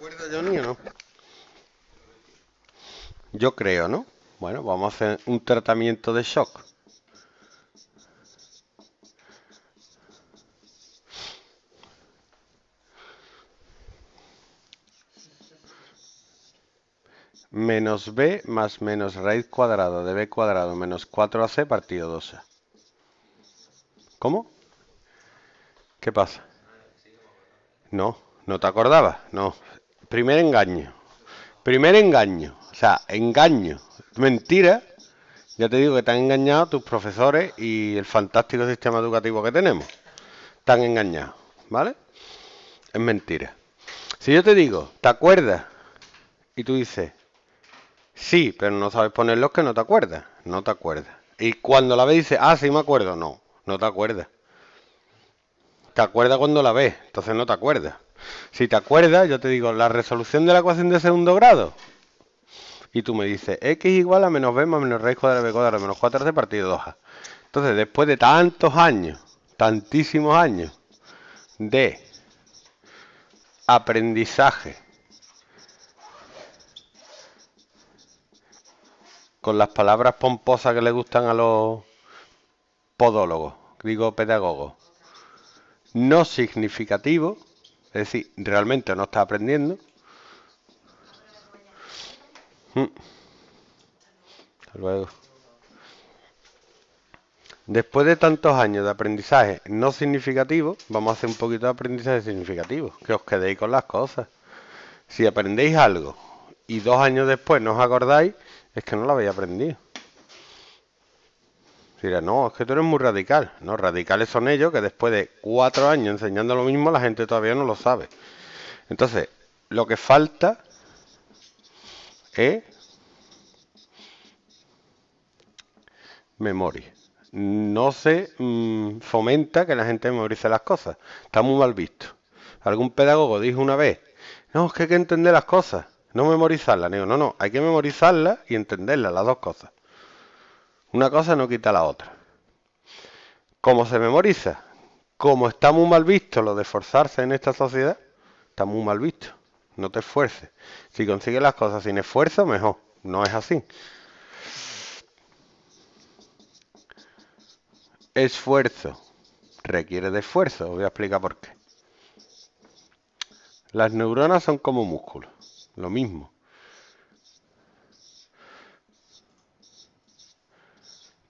¿Acuerdas Johnny, o no? Yo creo, ¿no? Bueno, vamos a hacer un tratamiento de shock. Menos b más menos raíz cuadrada de b cuadrado menos 4ac partido 2a. ¿Cómo? ¿Qué pasa? No, no te acordabas. No, primer engaño. Primer engaño, o sea, engaño, mentira. Ya te digo que te han engañado tus profesores y el fantástico sistema educativo que tenemos. Te han engañado, ¿vale? Es mentira. Si yo te digo, ¿te acuerdas? Y tú dices, sí, pero no sabes poner los que no te acuerdas. No te acuerdas. Y cuando la ves dices, ah, sí me acuerdo. No, no te acuerdas. Te acuerdas cuando la ves, entonces no te acuerdas. Si te acuerdas, yo te digo la resolución de la ecuación de segundo grado. Y tú me dices x igual a menos b más menos raíz cuadrada de b cuadrada menos 4 de partido 2a. Entonces, después de tantos años, tantísimos años de aprendizaje con las palabras pomposas que le gustan a los podólogos, digo pedagogos, no significativo, es decir, realmente no está aprendiendo. Mm. luego. Después de tantos años de aprendizaje no significativo, vamos a hacer un poquito de aprendizaje significativo, que os quedéis con las cosas. Si aprendéis algo y dos años después no os acordáis, es que no lo habéis aprendido. Dirá, no, es que tú eres muy radical. No, radicales son ellos que después de cuatro años enseñando lo mismo, la gente todavía no lo sabe. Entonces, lo que falta es memoria. No se mm, fomenta que la gente memorice las cosas. Está muy mal visto. Algún pedagogo dijo una vez, no, es que hay que entender las cosas, no memorizarlas. no, no, hay que memorizarlas y entenderlas, las dos cosas. Una cosa no quita la otra. ¿Cómo se memoriza? Como está muy mal visto lo de esforzarse en esta sociedad, está muy mal visto. No te esfuerces. Si consigues las cosas sin esfuerzo, mejor. No es así. Esfuerzo. Requiere de esfuerzo. Os voy a explicar por qué. Las neuronas son como músculos. Lo mismo.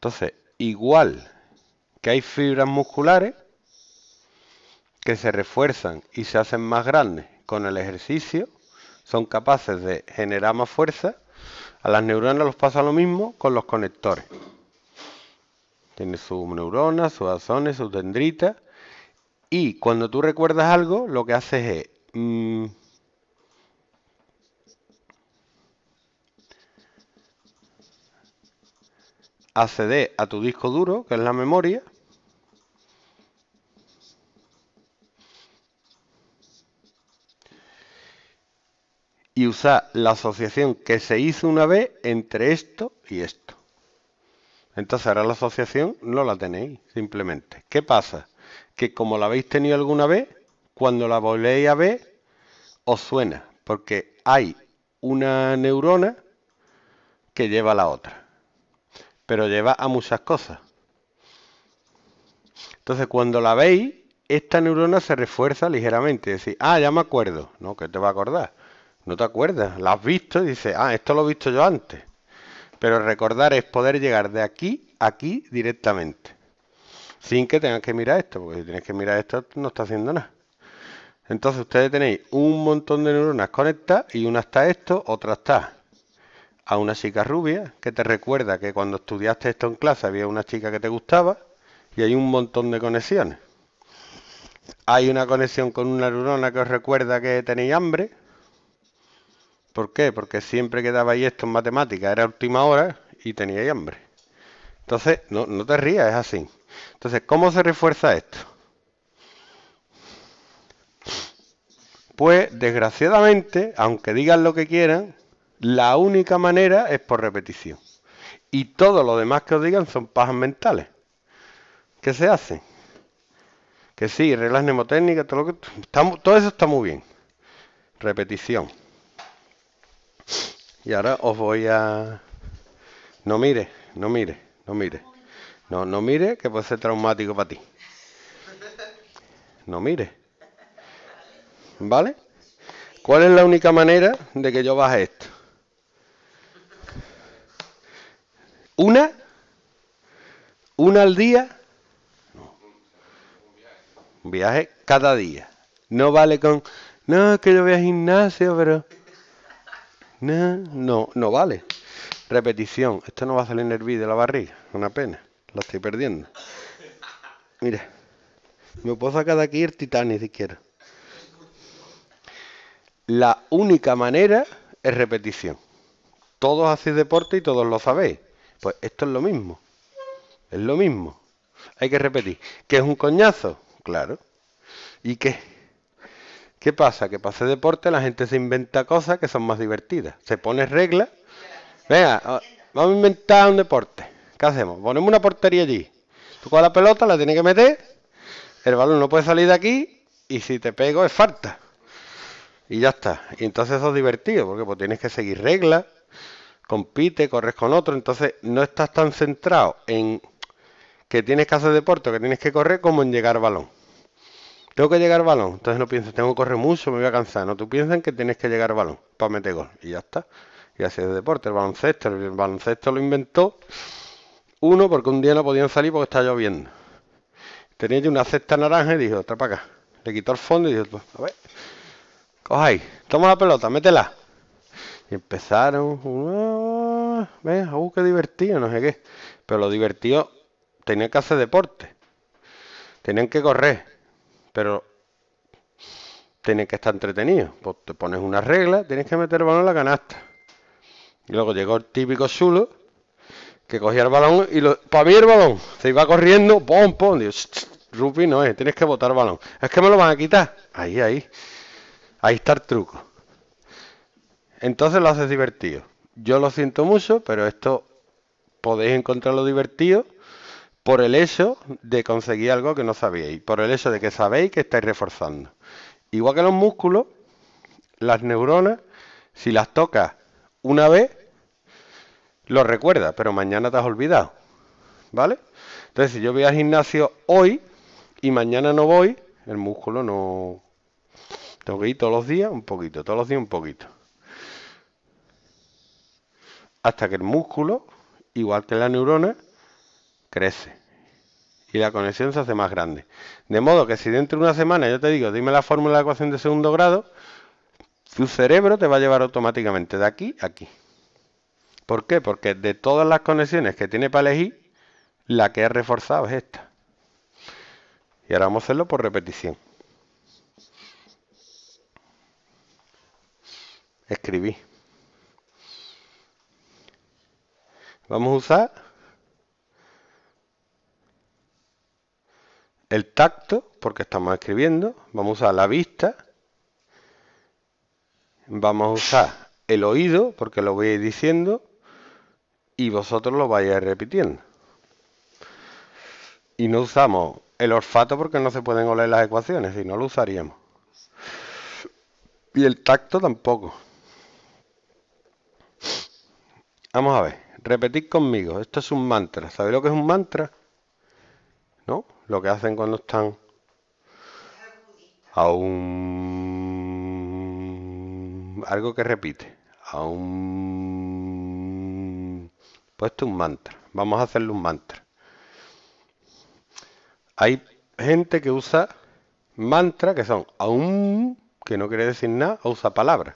Entonces, igual que hay fibras musculares que se refuerzan y se hacen más grandes con el ejercicio, son capaces de generar más fuerza, a las neuronas los pasa lo mismo con los conectores. Tiene sus neuronas, sus axones, sus dendritas, y cuando tú recuerdas algo, lo que haces es mm, acceder a tu disco duro, que es la memoria. Y usar la asociación que se hizo una vez entre esto y esto. Entonces ahora la asociación no la tenéis, simplemente. ¿Qué pasa? Que como la habéis tenido alguna vez, cuando la volvéis a ver, os suena, porque hay una neurona que lleva a la otra pero lleva a muchas cosas. Entonces, cuando la veis, esta neurona se refuerza ligeramente. Decir, ah, ya me acuerdo. No, que te va a acordar. No te acuerdas. La has visto y dices, ah, esto lo he visto yo antes. Pero recordar es poder llegar de aquí a aquí directamente. Sin que tengas que mirar esto, porque si tienes que mirar esto no está haciendo nada. Entonces ustedes tenéis un montón de neuronas conectadas y una está esto, otra está a una chica rubia que te recuerda que cuando estudiaste esto en clase había una chica que te gustaba y hay un montón de conexiones. Hay una conexión con una neurona que os recuerda que tenéis hambre. ¿Por qué? Porque siempre que esto en matemáticas era última hora y teníais hambre. Entonces, no, no te rías, es así. Entonces, ¿cómo se refuerza esto? Pues, desgraciadamente, aunque digan lo que quieran, la única manera es por repetición. Y todo lo demás que os digan son pajas mentales. ¿Qué se hace? Que sí, reglas mnemotécnicas, todo, lo que, todo eso está muy bien. Repetición. Y ahora os voy a... No mire, no mire, no mire. No, no mire, que puede ser traumático para ti. No mire. ¿Vale? ¿Cuál es la única manera de que yo baje esto? ¿Una al día? No. Un viaje cada día. No vale con, no, que yo voy al gimnasio, pero... No, no, no vale. Repetición. Esto no va a salir en el de la barriga. Una pena. La estoy perdiendo. Mira. Me puedo sacar de aquí el Titanic si quiero. La única manera es repetición. Todos hacéis deporte y todos lo sabéis. Pues esto es lo mismo. Es lo mismo. Hay que repetir. ¿Qué es un coñazo? Claro. ¿Y qué? ¿Qué pasa? Que para hacer deporte la gente se inventa cosas que son más divertidas. Se pone regla. Venga, ah, vamos a inventar un deporte. ¿Qué hacemos? Ponemos una portería allí. Tú con la pelota la tienes que meter. El balón no puede salir de aquí. Y si te pego es falta. Y ya está. Y entonces eso es divertido. Porque pues, tienes que seguir reglas. Compite, corres con otro. Entonces no estás tan centrado en que tienes que hacer deporte, que tienes que correr, como en llegar balón. Tengo que llegar balón, entonces no piensas... tengo que correr mucho, me voy a cansar. No, tú piensas que tienes que llegar balón para meter gol y ya está. Y así es deporte, el baloncesto. El baloncesto lo inventó uno porque un día no podían salir porque estaba lloviendo. Tenía una cesta naranja y dijo, otra para acá. Le quitó el fondo y dijo, a ver, ahí... toma la pelota, métela. Y empezaron, ve, que uh, divertido, no sé qué. Pero lo divertido tenían que hacer deporte, tenían que correr, pero tenían que estar entretenidos. Pues te pones una regla, tienes que meter el balón en la canasta. Y luego llegó el típico chulo... que cogía el balón y lo. Para el balón. Se iba corriendo, pom, pom. Digo, Rupi no es, tienes que botar el balón. Es que me lo van a quitar. Ahí, ahí. Ahí está el truco. Entonces lo haces divertido. Yo lo siento mucho, pero esto podéis encontrarlo divertido por el hecho de conseguir algo que no sabíais, por el hecho de que sabéis que estáis reforzando. Igual que los músculos, las neuronas, si las tocas una vez, lo recuerdas, pero mañana te has olvidado. ¿Vale? Entonces, si yo voy al gimnasio hoy y mañana no voy, el músculo no... Tengo que ir todos los días un poquito, todos los días un poquito. Hasta que el músculo, igual que la neurona, crece y la conexión se hace más grande. De modo que si dentro de una semana yo te digo, dime la fórmula de la ecuación de segundo grado, tu cerebro te va a llevar automáticamente de aquí a aquí. ¿Por qué? Porque de todas las conexiones que tiene para elegir, la que ha reforzado es esta. Y ahora vamos a hacerlo por repetición. Escribí. Vamos a usar el tacto, porque estamos escribiendo, vamos a usar la vista, vamos a usar el oído, porque lo voy a ir diciendo, y vosotros lo vais a repitiendo. Y no usamos el olfato porque no se pueden oler las ecuaciones, y no lo usaríamos. Y el tacto tampoco. Vamos a ver, repetid conmigo, esto es un mantra. ¿Sabéis lo que es un mantra? ¿no? Lo que hacen cuando están a un algo que repite, a un puesto pues un mantra. Vamos a hacerle un mantra. Hay gente que usa mantra que son aún que no quiere decir nada, usa palabras.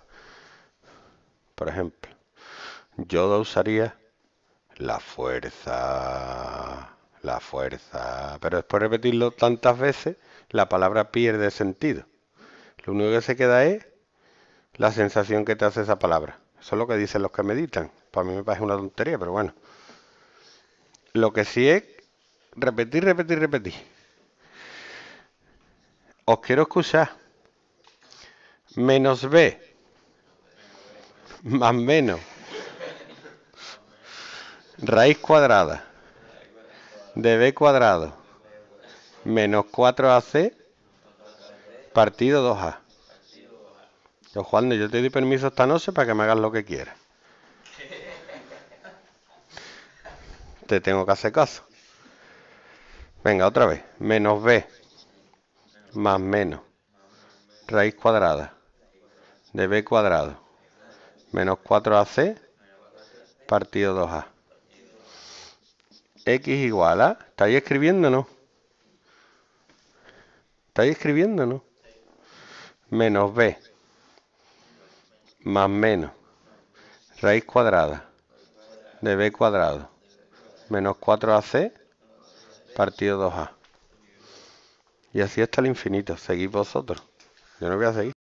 Por ejemplo, yo usaría la fuerza la fuerza. Pero después de repetirlo tantas veces, la palabra pierde sentido. Lo único que se queda es la sensación que te hace esa palabra. Eso es lo que dicen los que meditan. Para mí me parece una tontería, pero bueno. Lo que sí es repetir, repetir, repetir. Os quiero escuchar. Menos B. Más menos. Raíz cuadrada de b cuadrado menos 4ac partido 2a. Yo, Juan, yo te doy permiso esta noche para que me hagas lo que quieras. Te tengo que hacer caso. Venga, otra vez. Menos b más menos raíz cuadrada de b cuadrado menos 4ac partido 2a x igual a... ¿Estáis no? ¿Estáis no? Menos b. Más menos. Raíz cuadrada. De b cuadrado. Menos 4ac. Partido 2a. Y así hasta el infinito. seguís vosotros. Yo no voy a seguir.